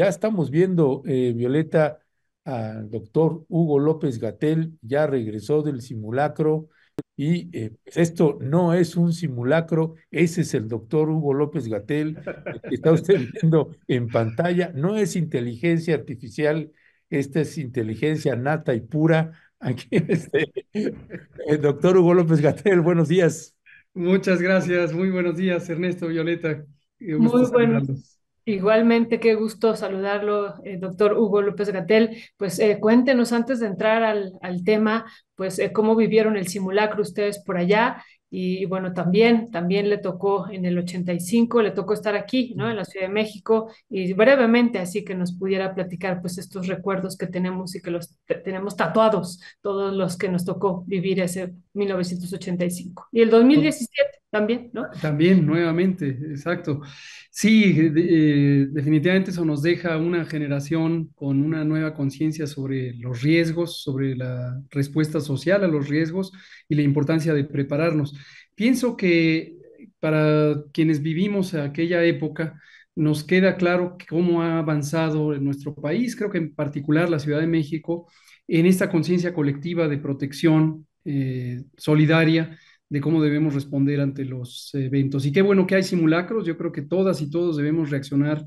Ya estamos viendo, eh, Violeta, al doctor Hugo López Gatel, ya regresó del simulacro y eh, pues esto no es un simulacro, ese es el doctor Hugo López Gatel que está usted viendo en pantalla, no es inteligencia artificial, esta es inteligencia nata y pura. Aquí este, el doctor Hugo López Gatel, buenos días. Muchas gracias, muy buenos días Ernesto Violeta. Muy buenos, Igualmente, qué gusto saludarlo, eh, doctor Hugo López Gatel. Pues eh, cuéntenos antes de entrar al, tema, pues eh, cómo vivieron el simulacro ustedes por allá. Y, bueno, también, también le tocó en el 85, le tocó estar aquí, ¿no? En la Ciudad de México y brevemente, así que nos pudiera platicar pues estos recuerdos que tenemos y que los tenemos tatuados, todos los que nos tocó vivir ese 1985. Y el 2017 también, ¿no? También, nuevamente, exacto. Sí, eh, definitivamente eso nos deja una generación con una nueva conciencia sobre los riesgos, sobre la respuesta social a los riesgos y la importancia de prepararnos. Pienso que para quienes vivimos aquella época, nos queda claro cómo ha avanzado en nuestro país, creo que en particular la Ciudad de México, en esta conciencia colectiva de protección eh, solidaria de cómo debemos responder ante los eventos. Y qué bueno que hay simulacros, yo creo que todas y todos debemos reaccionar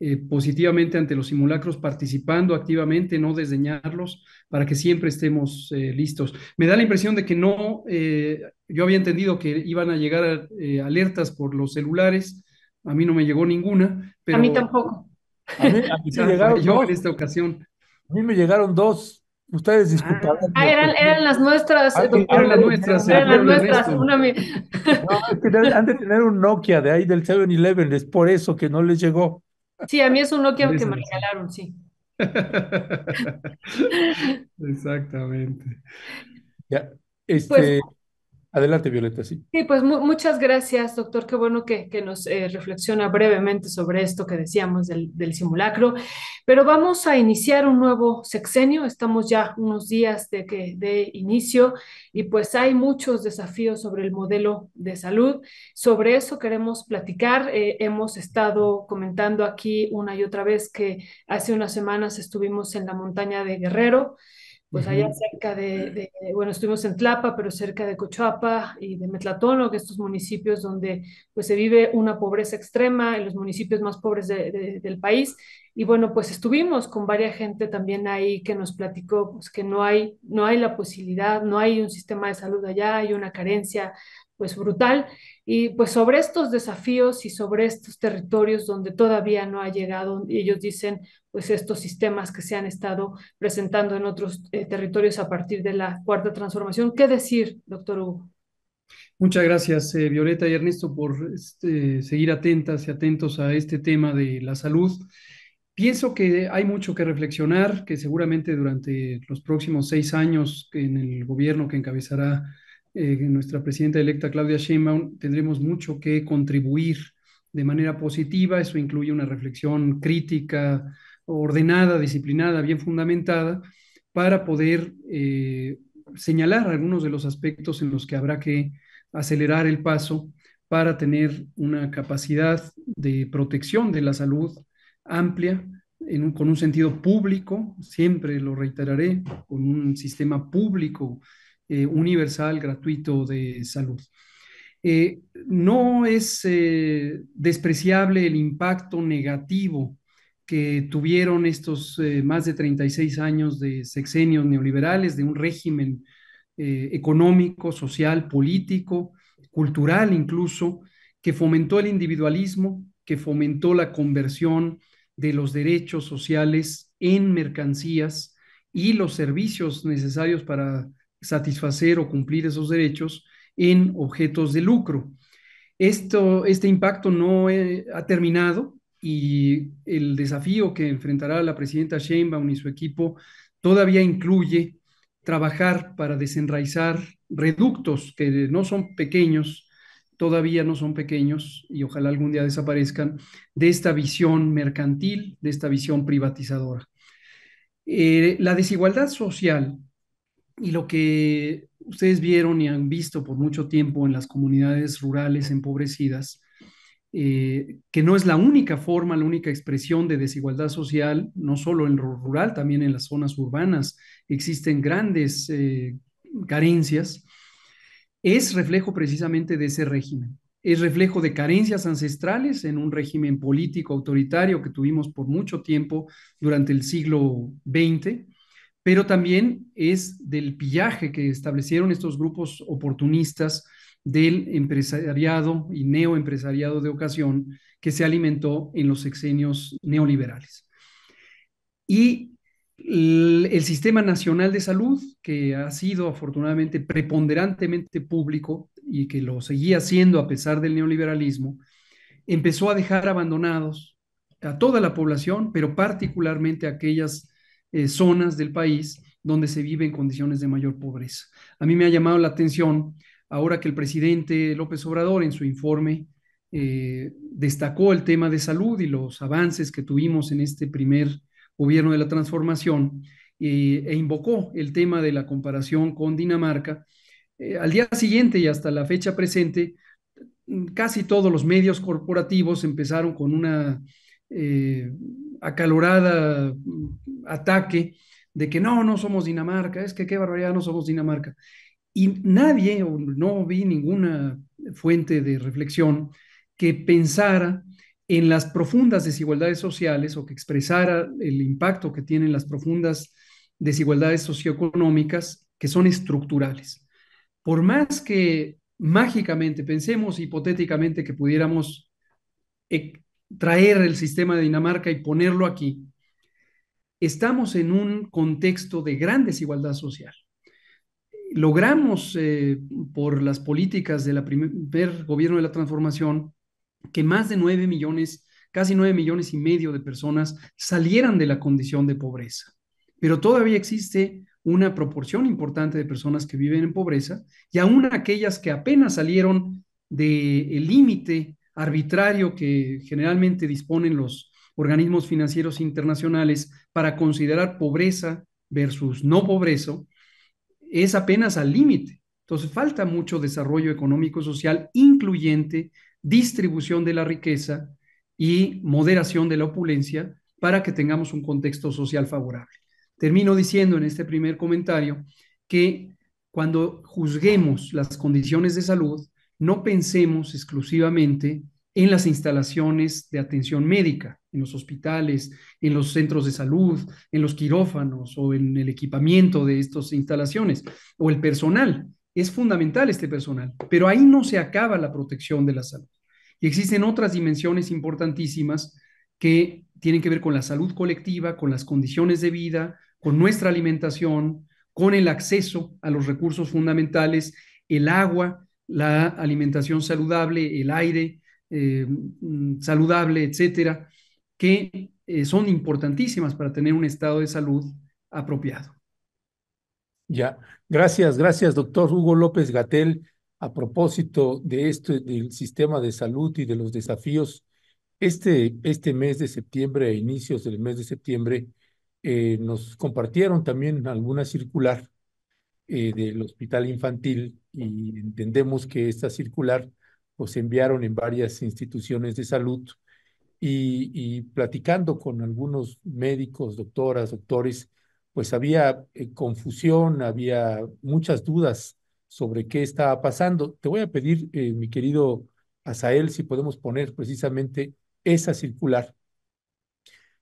eh, positivamente ante los simulacros, participando activamente, no desdeñarlos, para que siempre estemos eh, listos. Me da la impresión de que no, yo había entendido que iban a llegar alertas por los celulares, a mí no me llegó ninguna, pero... A mí tampoco. yo en esta ocasión. A mí me llegaron dos. Ustedes ah. disputaron. Ah, eran, eran, las nuestras. eran las nuestras. Eran las nuestras. han de tener un Nokia de ahí del 7-Eleven, es por eso que no les llegó. Sí, a mí es un Nokia que me regalaron, sí. Exactamente. Ya, pues, este, Adelante, Violeta, sí. Sí, pues muchas gracias, doctor. Qué bueno que, nos eh, reflexiona brevemente sobre esto que decíamos del, simulacro. Pero vamos a iniciar un nuevo sexenio. Estamos ya unos días de, que, de inicio y pues hay muchos desafíos sobre el modelo de salud. Sobre eso queremos platicar. Eh, hemos estado comentando aquí una y otra vez que hace unas semanas estuvimos en la montaña de Guerrero pues allá cerca de, bueno, estuvimos en Tlapa, pero cerca de Cochuapa y de Metlatono, que estos municipios donde pues se vive una pobreza extrema, en los municipios más pobres del país. Y bueno, pues estuvimos con varias gente también ahí que nos platicó pues, que no hay, no hay la posibilidad, no hay un sistema de salud allá, hay una carencia, pues brutal. Y pues sobre estos desafíos y sobre estos territorios donde todavía no ha llegado, ellos dicen, pues estos sistemas que se han estado presentando en otros eh, territorios a partir de la cuarta transformación. ¿Qué decir, doctor Hugo? Muchas gracias, eh, Violeta y Ernesto, por este, seguir atentas y atentos a este tema de la salud. Pienso que hay mucho que reflexionar, que seguramente durante los próximos seis años en el gobierno que encabezará eh, nuestra presidenta electa Claudia Sheinbaum, tendremos mucho que contribuir de manera positiva. Eso incluye una reflexión crítica, ordenada, disciplinada, bien fundamentada, para poder eh, señalar algunos de los aspectos en los que habrá que acelerar el paso para tener una capacidad de protección de la salud amplia, con un sentido público, siempre lo reiteraré, con un sistema público eh, universal, gratuito de salud. Eh, no es eh, despreciable el impacto negativo que tuvieron estos más de 36 años de sexenios neoliberales, de un régimen económico, social, político, cultural incluso, que fomentó el individualismo, que fomentó la conversión de los derechos sociales en mercancías y los servicios necesarios para satisfacer o cumplir esos derechos en objetos de lucro. Esto, este impacto no eh, ha terminado y el desafío que enfrentará la presidenta Sheinbaum y su equipo todavía incluye trabajar para desenraizar reductos que no son pequeños, todavía no son pequeños y ojalá algún día desaparezcan, de esta visión mercantil, de esta visión privatizadora. Eh, la desigualdad social y lo que ustedes vieron y han visto por mucho tiempo en las comunidades rurales empobrecidas, eh, que no es la única forma, la única expresión de desigualdad social, no solo en lo rural, también en las zonas urbanas existen grandes eh, carencias, es reflejo precisamente de ese régimen. Es reflejo de carencias ancestrales en un régimen político autoritario que tuvimos por mucho tiempo durante el siglo XX pero también es del pillaje que establecieron estos grupos oportunistas del empresariado y neoempresariado de ocasión que se alimentó en los sexenios neoliberales. Y el Sistema Nacional de Salud, que ha sido afortunadamente preponderantemente público y que lo seguía siendo a pesar del neoliberalismo, empezó a dejar abandonados a toda la población, pero particularmente a aquellas eh, zonas del país donde se vive en condiciones de mayor pobreza. A mí me ha llamado la atención ahora que el presidente López Obrador en su informe eh, destacó el tema de salud y los avances que tuvimos en este primer gobierno de la transformación eh, e invocó el tema de la comparación con Dinamarca. al día siguiente y hasta la fecha presente, casi todos los medios corporativos empezaron con una acalorada ataque de que no, no somos Dinamarca, es que qué barbaridad, no somos Dinamarca. Y nadie, o no vi ninguna fuente de reflexión que pensara en las profundas desigualdades sociales o que expresara el impacto que tienen las profundas desigualdades socioeconómicas que son estructurales. Por más que mágicamente pensemos hipotéticamente que pudiéramos eh, traer el sistema de Dinamarca y ponerlo aquí, estamos en un contexto de gran desigualdad social. Logramos eh, por las políticas del primer gobierno de la transformación que más de nueve millones, casi nueve millones y medio de personas salieran de la condición de pobreza. Pero todavía existe una proporción importante de personas que viven en pobreza y aún aquellas que apenas salieron del de límite arbitrario que generalmente disponen los organismos financieros internacionales para considerar pobreza versus no pobreza, es apenas al límite. Entonces falta mucho desarrollo económico social incluyente, distribución de la riqueza y moderación de la opulencia para que tengamos un contexto social favorable. Termino diciendo en este primer comentario que cuando juzguemos las condiciones de salud, no pensemos exclusivamente en las instalaciones de atención médica, en los hospitales, en los centros de salud, en los quirófanos o en el equipamiento de estas instalaciones o el personal. Es fundamental este personal, pero ahí no se acaba la protección de la salud. Y existen otras dimensiones importantísimas que tienen que ver con la salud colectiva, con las condiciones de vida, con nuestra alimentación, con el acceso a los recursos fundamentales, el agua, la alimentación saludable, el aire eh, mm, saludable, etcétera, que eh, son importantísimas para tener un estado de salud apropiado. Ya, gracias, gracias, doctor Hugo López Gatel. A propósito de esto, del sistema de salud y de los desafíos, este, este mes de septiembre, a inicios del mes de septiembre, eh, nos compartieron también alguna circular eh, del hospital infantil y entendemos que esta circular pues enviaron en varias instituciones de salud y, platicando con algunos médicos, doctoras, doctores, pues había eh, confusión, había muchas dudas sobre qué estaba pasando. Te voy a pedir, eh, mi querido Azael, si podemos poner precisamente esa circular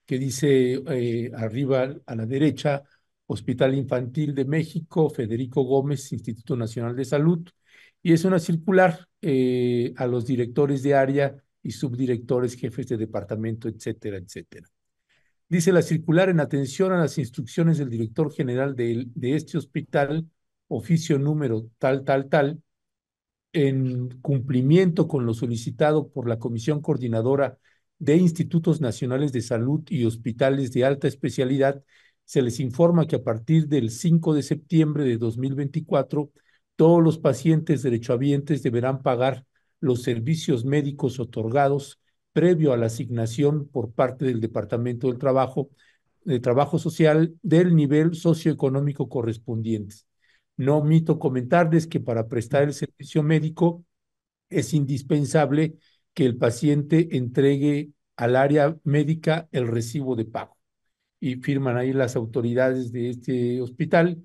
que dice arriba a la derecha, Hospital Infantil de México, Federico Gómez, Instituto Nacional de Salud, y es una circular eh, a los directores de área y subdirectores, jefes de departamento, etcétera, etcétera. Dice la circular en atención a las instrucciones del director general de, de este hospital, oficio número tal, tal, tal, en cumplimiento con lo solicitado por la Comisión Coordinadora de Institutos Nacionales de Salud y Hospitales de Alta Especialidad se les informa que a partir del 5 de septiembre de 2024, todos los pacientes derechohabientes deberán pagar los servicios médicos otorgados previo a la asignación por parte del Departamento del Trabajo de Trabajo Social del nivel socioeconómico correspondiente. No omito comentarles que para prestar el servicio médico es indispensable que el paciente entregue al área médica el recibo de pago y firman ahí las autoridades de este hospital.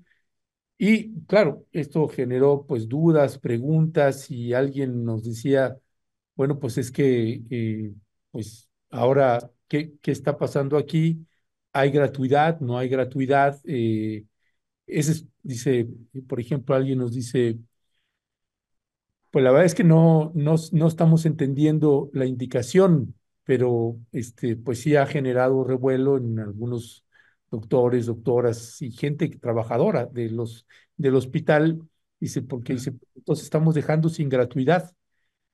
Y claro, esto generó pues dudas, preguntas y alguien nos decía, bueno, pues es que, eh, pues ahora, ¿qué, ¿qué está pasando aquí? ¿Hay gratuidad? ¿No hay gratuidad? Eh, ese dice, por ejemplo, alguien nos dice, pues la verdad es que no, no, no estamos entendiendo la indicación pero este, pues sí ha generado revuelo en algunos doctores, doctoras y gente trabajadora de los, del hospital, dice, porque dice, pues entonces estamos dejando sin gratuidad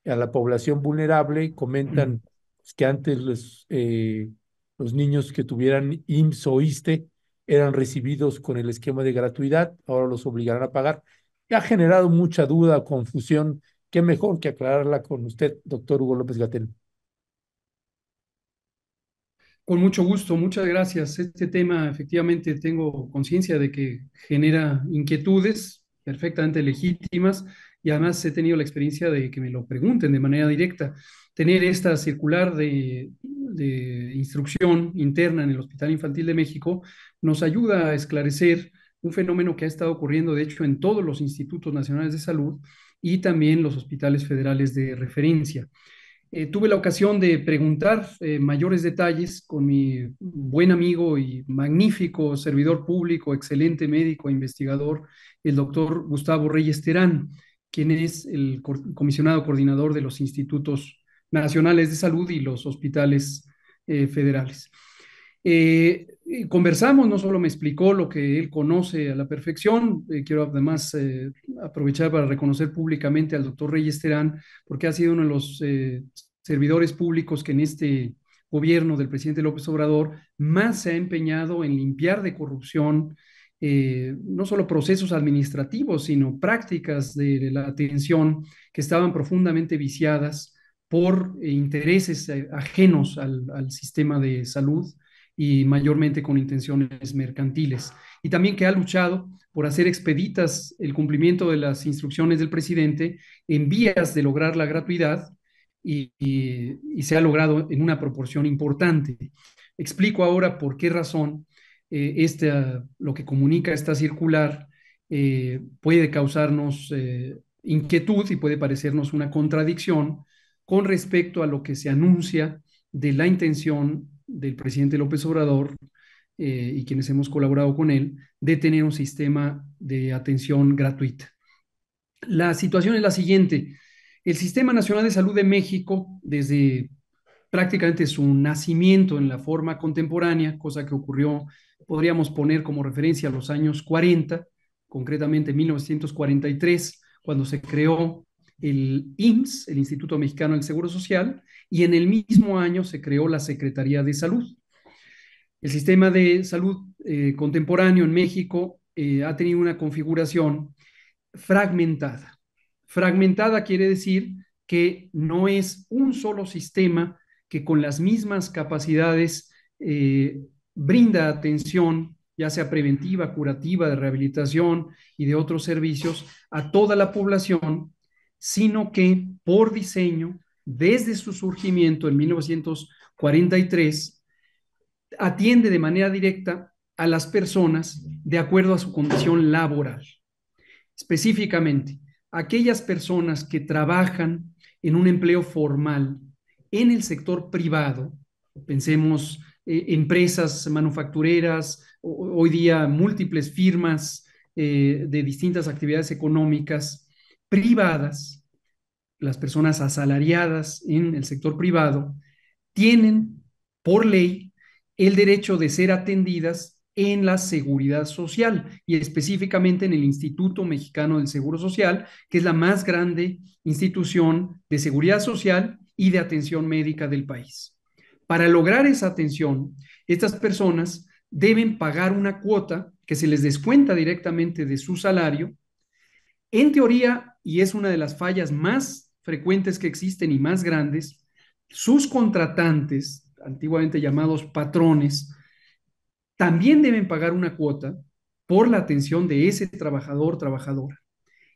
a la población vulnerable, comentan pues que antes los, eh, los niños que tuvieran IMSS o ISTE eran recibidos con el esquema de gratuidad, ahora los obligarán a pagar. ha generado mucha duda, confusión, qué mejor que aclararla con usted, doctor Hugo López gatell con mucho gusto, muchas gracias. Este tema efectivamente tengo conciencia de que genera inquietudes perfectamente legítimas y además he tenido la experiencia de que me lo pregunten de manera directa. Tener esta circular de, de instrucción interna en el Hospital Infantil de México nos ayuda a esclarecer un fenómeno que ha estado ocurriendo, de hecho, en todos los institutos nacionales de salud y también los hospitales federales de referencia. Eh, tuve la ocasión de preguntar eh, mayores detalles con mi buen amigo y magnífico servidor público, excelente médico e investigador, el doctor Gustavo Reyes Terán, quien es el comisionado coordinador de los institutos nacionales de salud y los hospitales eh, federales. Eh, conversamos, no solo me explicó lo que él conoce a la perfección, eh, quiero además eh, aprovechar para reconocer públicamente al doctor Reyes Terán, porque ha sido uno de los servidores públicos que en este gobierno del presidente López Obrador más se ha empeñado en limpiar de corrupción no solo procesos administrativos, sino prácticas de, la atención que estaban profundamente viciadas por intereses ajenos al, sistema de salud y mayormente con intenciones mercantiles. Y también que ha luchado por hacer expeditas el cumplimiento de las instrucciones del presidente en vías de lograr la gratuidad y, se ha logrado en una proporción importante. Explico ahora por qué razón eh, lo que comunica esta circular eh, puede causarnos eh, inquietud y puede parecernos una contradicción con respecto a lo que se anuncia de la intención del presidente López Obrador eh, y quienes hemos colaborado con él, de tener un sistema de atención gratuita. La situación es la siguiente. El Sistema Nacional de Salud de México, desde prácticamente su nacimiento en la forma contemporánea, cosa que ocurrió, podríamos poner como referencia a los años 40, concretamente 1943, cuando se creó el IMSS, el Instituto Mexicano del Seguro Social, y en el mismo año se creó la Secretaría de Salud. El sistema de salud eh, contemporáneo en México eh, ha tenido una configuración fragmentada. Fragmentada quiere decir que no es un solo sistema que con las mismas capacidades eh, brinda atención, ya sea preventiva, curativa, de rehabilitación y de otros servicios, a toda la población sino que por diseño, desde su surgimiento en 1943, atiende de manera directa a las personas de acuerdo a su condición laboral. Específicamente, aquellas personas que trabajan en un empleo formal en el sector privado, pensemos eh, empresas manufactureras, hoy día múltiples firmas eh, de distintas actividades económicas, privadas, las personas asalariadas en el sector privado, tienen por ley el derecho de ser atendidas en la seguridad social y específicamente en el Instituto Mexicano del Seguro Social, que es la más grande institución de seguridad social y de atención médica del país. Para lograr esa atención, estas personas deben pagar una cuota que se les descuenta directamente de su salario. En teoría, y es una de las fallas más frecuentes que existen y más grandes, sus contratantes, antiguamente llamados patrones, también deben pagar una cuota por la atención de ese trabajador, trabajadora.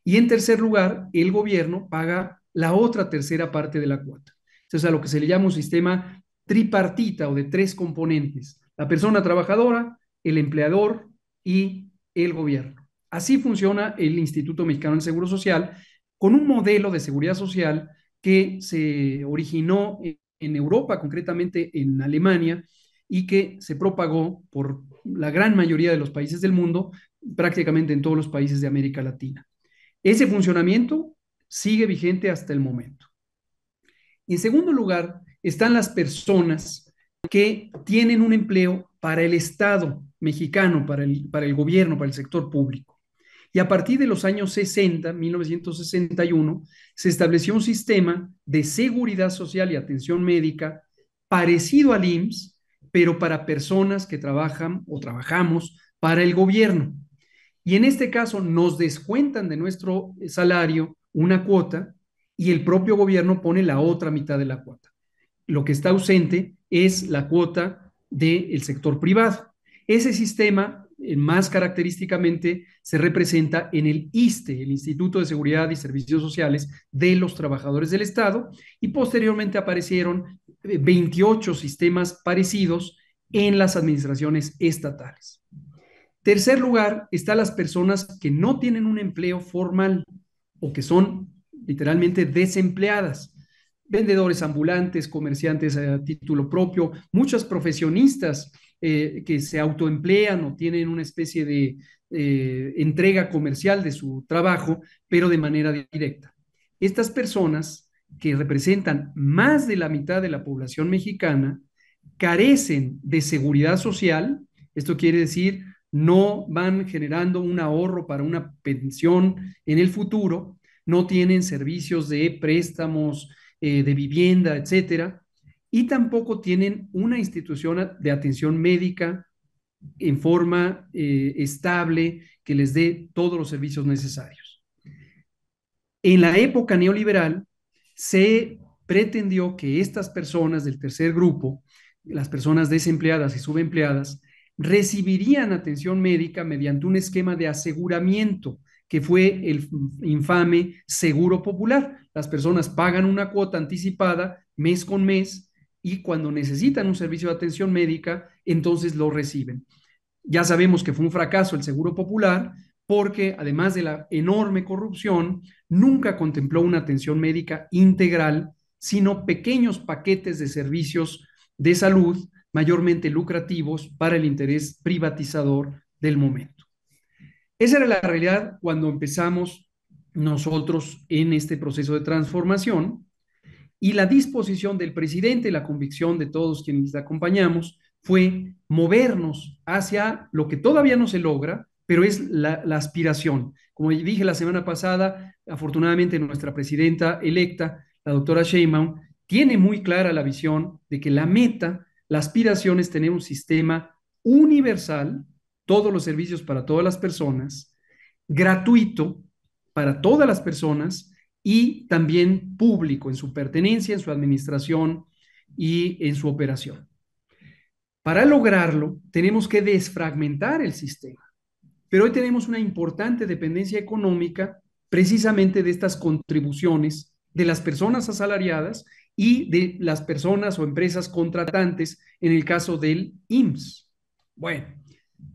Y en tercer lugar, el gobierno paga la otra tercera parte de la cuota. Entonces, a lo que se le llama un sistema tripartita o de tres componentes, la persona trabajadora, el empleador y el gobierno. Así funciona el Instituto Mexicano del Seguro Social con un modelo de seguridad social que se originó en Europa, concretamente en Alemania, y que se propagó por la gran mayoría de los países del mundo, prácticamente en todos los países de América Latina. Ese funcionamiento sigue vigente hasta el momento. En segundo lugar, están las personas que tienen un empleo para el Estado mexicano, para el, para el gobierno, para el sector público. Y a partir de los años 60, 1961, se estableció un sistema de seguridad social y atención médica parecido al IMSS, pero para personas que trabajan o trabajamos para el gobierno. Y en este caso nos descuentan de nuestro salario una cuota y el propio gobierno pone la otra mitad de la cuota. Lo que está ausente es la cuota del sector privado. Ese sistema eh, más característicamente se representa en el ISTE, el Instituto de Seguridad y Servicios Sociales de los Trabajadores del Estado, y posteriormente aparecieron 28 eh, sistemas parecidos en las administraciones estatales. Tercer lugar están las personas que no tienen un empleo formal o que son literalmente desempleadas vendedores ambulantes, comerciantes a título propio, muchas profesionistas eh, que se autoemplean o tienen una especie de eh, entrega comercial de su trabajo, pero de manera directa. Estas personas, que representan más de la mitad de la población mexicana, carecen de seguridad social, esto quiere decir, no van generando un ahorro para una pensión en el futuro, no tienen servicios de préstamos eh, de vivienda, etcétera, y tampoco tienen una institución de atención médica en forma eh, estable que les dé todos los servicios necesarios. En la época neoliberal se pretendió que estas personas del tercer grupo, las personas desempleadas y subempleadas, recibirían atención médica mediante un esquema de aseguramiento que fue el infame seguro popular. Las personas pagan una cuota anticipada mes con mes y cuando necesitan un servicio de atención médica, entonces lo reciben. Ya sabemos que fue un fracaso el Seguro Popular porque además de la enorme corrupción, nunca contempló una atención médica integral, sino pequeños paquetes de servicios de salud mayormente lucrativos para el interés privatizador del momento. Esa era la realidad cuando empezamos nosotros en este proceso de transformación y la disposición del presidente, la convicción de todos quienes acompañamos, fue movernos hacia lo que todavía no se logra, pero es la, aspiración. Como dije la semana pasada, afortunadamente nuestra presidenta electa, la doctora Sheinbaum, tiene muy clara la visión de que la meta, la aspiración es tener un sistema universal, todos los servicios para todas las personas, gratuito para todas las personas, y también público en su pertenencia, en su administración y en su operación. Para lograrlo, tenemos que desfragmentar el sistema. Pero hoy tenemos una importante dependencia económica precisamente de estas contribuciones de las personas asalariadas y de las personas o empresas contratantes en el caso del IMSS. Bueno,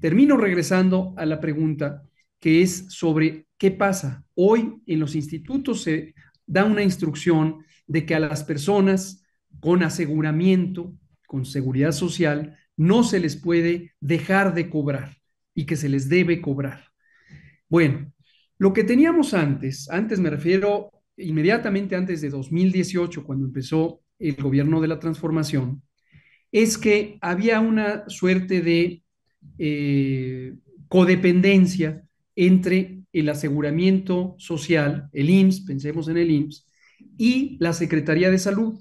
termino regresando a la pregunta que es sobre qué pasa. Hoy en los institutos se da una instrucción de que a las personas con aseguramiento, con seguridad social, no se les puede dejar de cobrar y que se les debe cobrar. Bueno, lo que teníamos antes, antes me refiero inmediatamente antes de 2018, cuando empezó el gobierno de la transformación, es que había una suerte de eh, codependencia entre el aseguramiento social, el IMSS, pensemos en el IMSS, y la Secretaría de Salud,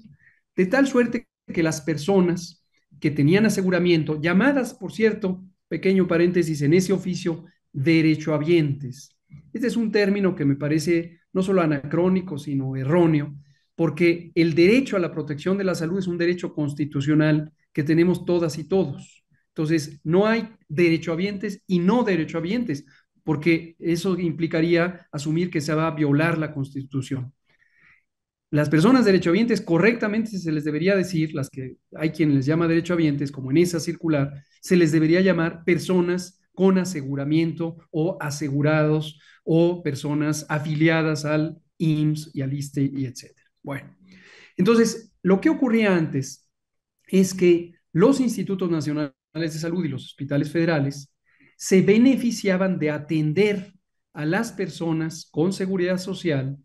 de tal suerte que las personas que tenían aseguramiento, llamadas, por cierto, pequeño paréntesis, en ese oficio, derechohabientes. Este es un término que me parece no solo anacrónico, sino erróneo, porque el derecho a la protección de la salud es un derecho constitucional que tenemos todas y todos. Entonces, no hay derechohabientes y no derechohabientes porque eso implicaría asumir que se va a violar la Constitución. Las personas derechohabientes correctamente se les debería decir, las que hay quien les llama derechohabientes, como en esa circular, se les debería llamar personas con aseguramiento o asegurados o personas afiliadas al IMSS y al ISTE y etcétera. Bueno, entonces lo que ocurría antes es que los institutos nacionales de salud y los hospitales federales se beneficiaban de atender a las personas con seguridad social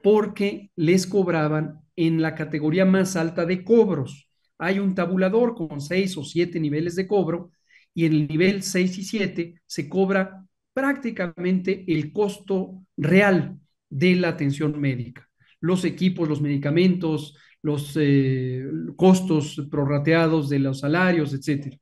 porque les cobraban en la categoría más alta de cobros. Hay un tabulador con seis o siete niveles de cobro y en el nivel seis y siete se cobra prácticamente el costo real de la atención médica. Los equipos, los medicamentos, los eh, costos prorrateados de los salarios, etcétera.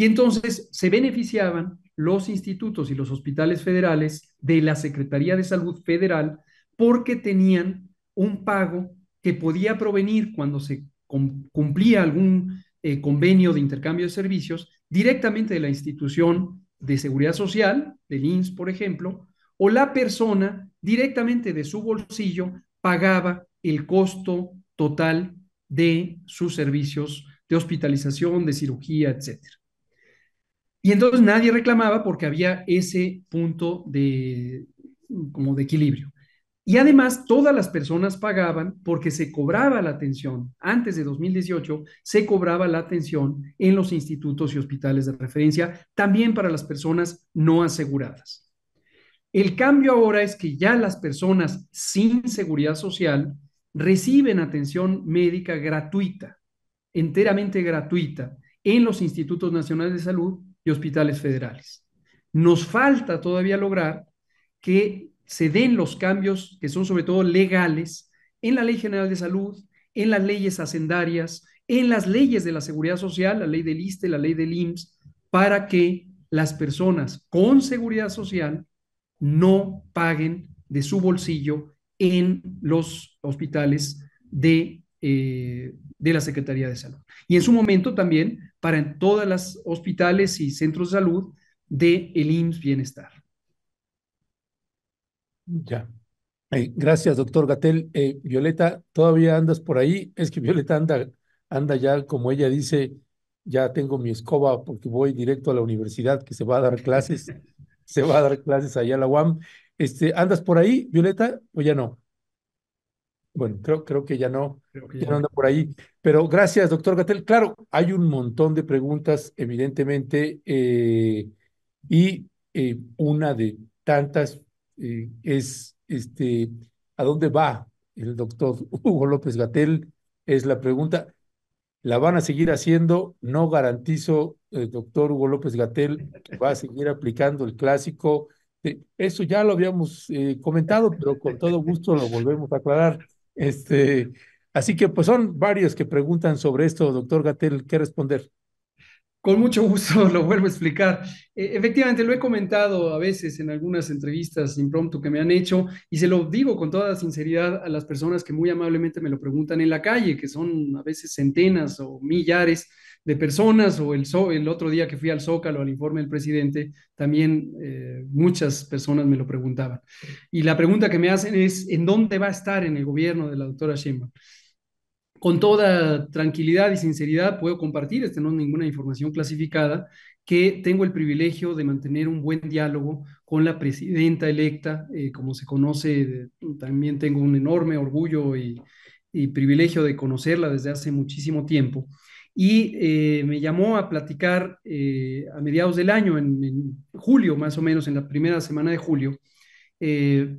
Y entonces se beneficiaban los institutos y los hospitales federales de la Secretaría de Salud Federal porque tenían un pago que podía provenir cuando se cumplía algún eh, convenio de intercambio de servicios directamente de la institución de seguridad social, del INS, por ejemplo, o la persona directamente de su bolsillo pagaba el costo total de sus servicios de hospitalización, de cirugía, etcétera. Y entonces nadie reclamaba porque había ese punto de, como de equilibrio. Y además todas las personas pagaban porque se cobraba la atención, antes de 2018 se cobraba la atención en los institutos y hospitales de referencia, también para las personas no aseguradas. El cambio ahora es que ya las personas sin seguridad social reciben atención médica gratuita, enteramente gratuita, en los institutos nacionales de salud hospitales federales. Nos falta todavía lograr que se den los cambios que son sobre todo legales en la Ley General de Salud, en las leyes hacendarias, en las leyes de la seguridad social, la ley del ISTE, la ley del IMSS, para que las personas con seguridad social no paguen de su bolsillo en los hospitales de, eh, de la Secretaría de Salud. Y en su momento también para en todas las hospitales y centros de salud de el IMSS Bienestar. Ya. Eh, gracias, doctor Gatel. Eh, Violeta, todavía andas por ahí. Es que Violeta anda, anda ya, como ella dice, ya tengo mi escoba porque voy directo a la universidad que se va a dar clases. se va a dar clases allá a la UAM. Este, ¿Andas por ahí, Violeta? O ya no. Bueno, creo, creo que ya no, ya no anda por ahí. Pero gracias, doctor Gatel. Claro, hay un montón de preguntas, evidentemente, eh, y eh, una de tantas eh, es este, ¿a dónde va el doctor Hugo López Gatel? Es la pregunta. La van a seguir haciendo, no garantizo, el doctor Hugo López Gatel va a seguir aplicando el clásico. Eso ya lo habíamos comentado, pero con todo gusto lo volvemos a aclarar. Este, así que pues son varios que preguntan sobre esto, doctor Gatel, ¿qué responder? Con mucho gusto lo vuelvo a explicar. E, efectivamente, lo he comentado a veces en algunas entrevistas impromptu que me han hecho y se lo digo con toda sinceridad a las personas que muy amablemente me lo preguntan en la calle, que son a veces centenas o millares de personas o el, otro día que fui al Zócalo al informe del presidente, también eh, muchas personas me lo preguntaban. Y la pregunta que me hacen es, ¿en dónde va a estar en el gobierno de la doctora Sheinbaum? con toda tranquilidad y sinceridad puedo compartir, este no es ninguna información clasificada, que tengo el privilegio de mantener un buen diálogo con la presidenta electa, eh, como se conoce, también tengo un enorme orgullo y, privilegio de conocerla desde hace muchísimo tiempo. Y eh, me llamó a platicar eh, a mediados del año, en, julio más o menos, en la primera semana de julio,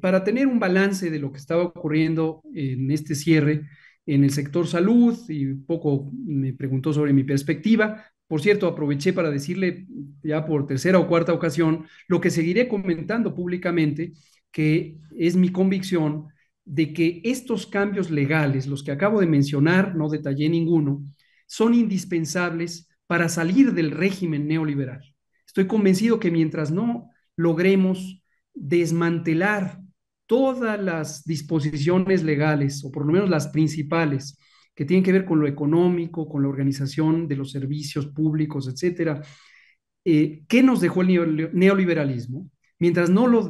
para tener un balance de lo que estaba ocurriendo en este cierre en el sector salud y poco me preguntó sobre mi perspectiva. Por cierto, aproveché para decirle ya por tercera o cuarta ocasión lo que seguiré comentando públicamente, que es mi convicción de que estos cambios legales, los que acabo de mencionar, no detallé ninguno, son indispensables para salir del régimen neoliberal. Estoy convencido que mientras no logremos desmantelar todas las disposiciones legales, o por lo menos las principales, que tienen que ver con lo económico, con la organización de los servicios públicos, etcétera. Eh, ¿Qué nos dejó el neoliberalismo? Mientras no lo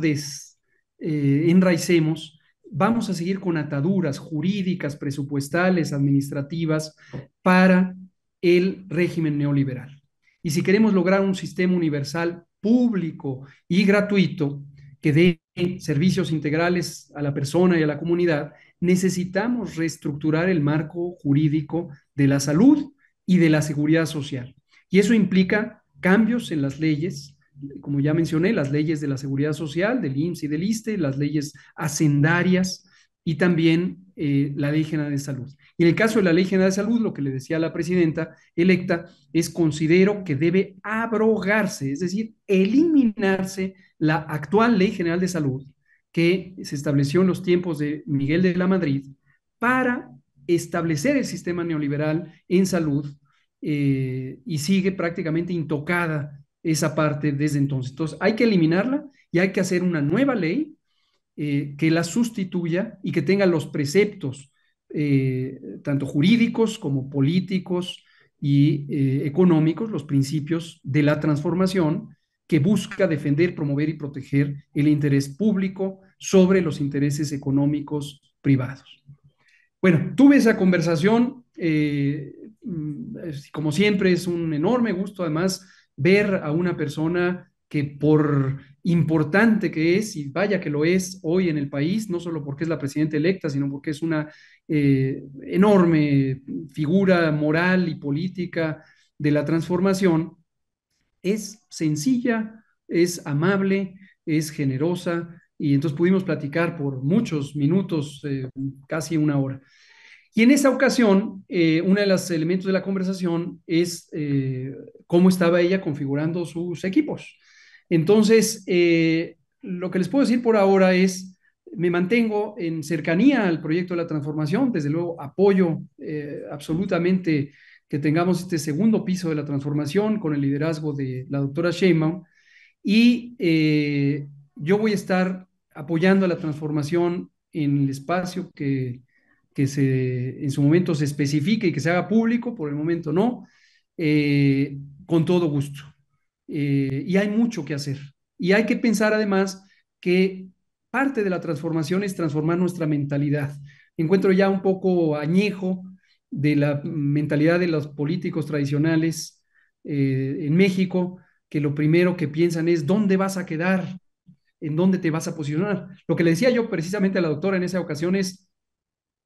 desenraicemos, eh, vamos a seguir con ataduras jurídicas, presupuestales, administrativas para el régimen neoliberal. Y si queremos lograr un sistema universal público y gratuito que dé en servicios integrales a la persona y a la comunidad, necesitamos reestructurar el marco jurídico de la salud y de la seguridad social. Y eso implica cambios en las leyes, como ya mencioné, las leyes de la seguridad social, del IMSS y del ISTE, las leyes hacendarias, y también eh, la Ley General de Salud. Y en el caso de la Ley General de Salud, lo que le decía la presidenta electa es considero que debe abrogarse, es decir, eliminarse la actual Ley General de Salud que se estableció en los tiempos de Miguel de la Madrid para establecer el sistema neoliberal en salud eh, y sigue prácticamente intocada esa parte desde entonces. Entonces hay que eliminarla y hay que hacer una nueva ley eh, que la sustituya y que tenga los preceptos, eh, tanto jurídicos como políticos y eh, económicos, los principios de la transformación que busca defender, promover y proteger el interés público sobre los intereses económicos privados. Bueno, tuve esa conversación, mm, como siempre es un enorme gusto además ver a una persona que por importante que es, y vaya que lo es hoy en el país, no solo porque es la presidenta electa, sino porque es una eh, enorme figura moral y política de la transformación, es sencilla, es amable, es generosa, y entonces pudimos platicar por muchos minutos, eh, casi una hora. Y en esa ocasión, eh, uno de los elementos de la conversación es cómo estaba ella configurando sus equipos. Entonces, eh, lo que les puedo decir por ahora es, me mantengo en cercanía al proyecto de la transformación, desde luego apoyo eh, absolutamente que tengamos este segundo piso de la transformación con el liderazgo de la doctora Sheinbaum y eh, yo voy a estar apoyando a la transformación en el espacio que, se, en su momento se especifique y que se haga público, por el momento no, con todo gusto. Eh, y hay mucho que hacer. Y hay que pensar además que parte de la transformación es transformar nuestra mentalidad. Encuentro ya un poco añejo de la mentalidad de los políticos tradicionales eh, en México, que lo primero que piensan es dónde vas a quedar, en dónde te vas a posicionar. Lo que le decía yo precisamente a la doctora en esa ocasión es,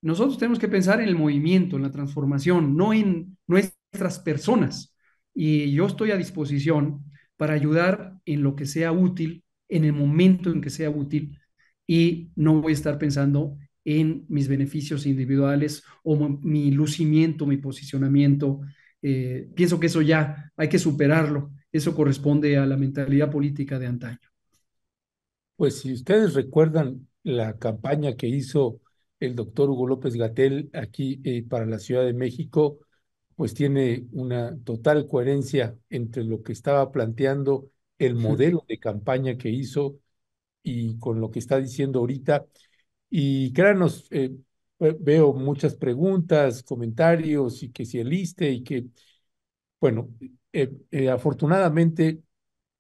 nosotros tenemos que pensar en el movimiento, en la transformación, no en nuestras personas y yo estoy a disposición para ayudar en lo que sea útil, en el momento en que sea útil, y no voy a estar pensando en mis beneficios individuales o mi lucimiento, mi posicionamiento. Eh, pienso que eso ya hay que superarlo. Eso corresponde a la mentalidad política de antaño. Pues si ustedes recuerdan la campaña que hizo el doctor Hugo López Gatel aquí eh, para la Ciudad de México, pues tiene una total coherencia entre lo que estaba planteando el modelo de campaña que hizo y con lo que está diciendo ahorita. Y créanos, eh, veo muchas preguntas, comentarios y que si eliste, y que, bueno, eh, eh, afortunadamente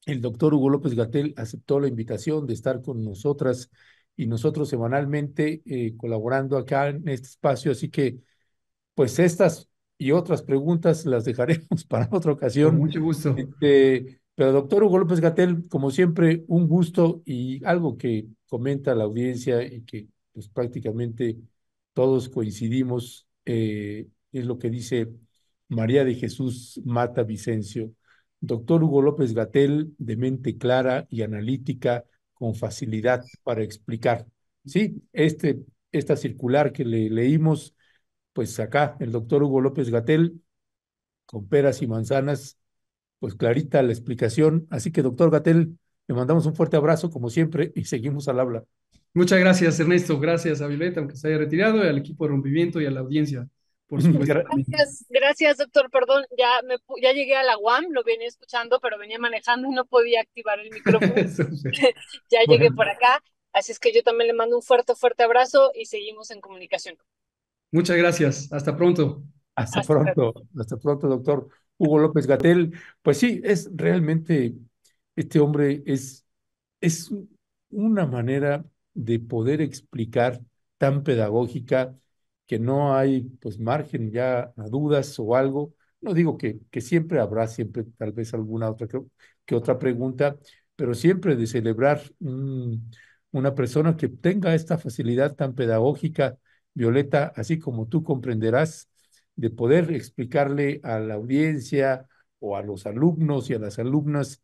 el doctor Hugo López Gatel aceptó la invitación de estar con nosotras y nosotros semanalmente colaborando acá en este espacio. Así que, pues estas y otras preguntas las dejaremos para otra ocasión. mucho gusto. Este, pero doctor Hugo López Gatel, como siempre, un gusto y algo que comenta la audiencia y que pues, prácticamente todos coincidimos eh, es lo que dice María de Jesús Mata Vicencio. Doctor Hugo López Gatel, de mente clara y analítica, con facilidad para explicar. Sí, este, esta circular que le leímos pues acá el doctor Hugo López Gatel, con peras y manzanas, pues clarita la explicación. Así que, doctor Gatel, le mandamos un fuerte abrazo, como siempre, y seguimos al habla. Muchas gracias, Ernesto. Gracias a Violeta, aunque se haya retirado, y al equipo de rompimiento y a la audiencia. Por gracias, gracias, doctor. Perdón, ya, ya llegué a la UAM, lo venía escuchando, pero venía manejando y no podía activar el micrófono. ya llegué por acá. Así es que yo también le mando un fuerte, fuerte abrazo y seguimos en comunicación. Muchas gracias. Hasta pronto. Hasta, pronto. Hasta pronto, doctor Hugo López Gatel. Pues sí, es realmente, este hombre es, es una manera de poder explicar tan pedagógica que no hay pues margen ya a dudas o algo. No digo que, que siempre habrá siempre tal vez alguna otra que, otra pregunta, pero siempre de celebrar una persona que tenga esta facilidad tan pedagógica Violeta, así como tú comprenderás, de poder explicarle a la audiencia o a los alumnos y a las alumnas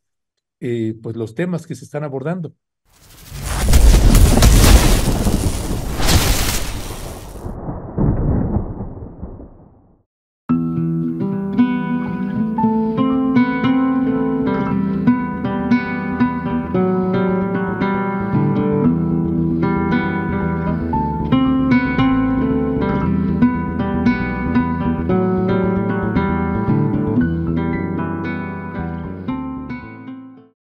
eh, pues los temas que se están abordando.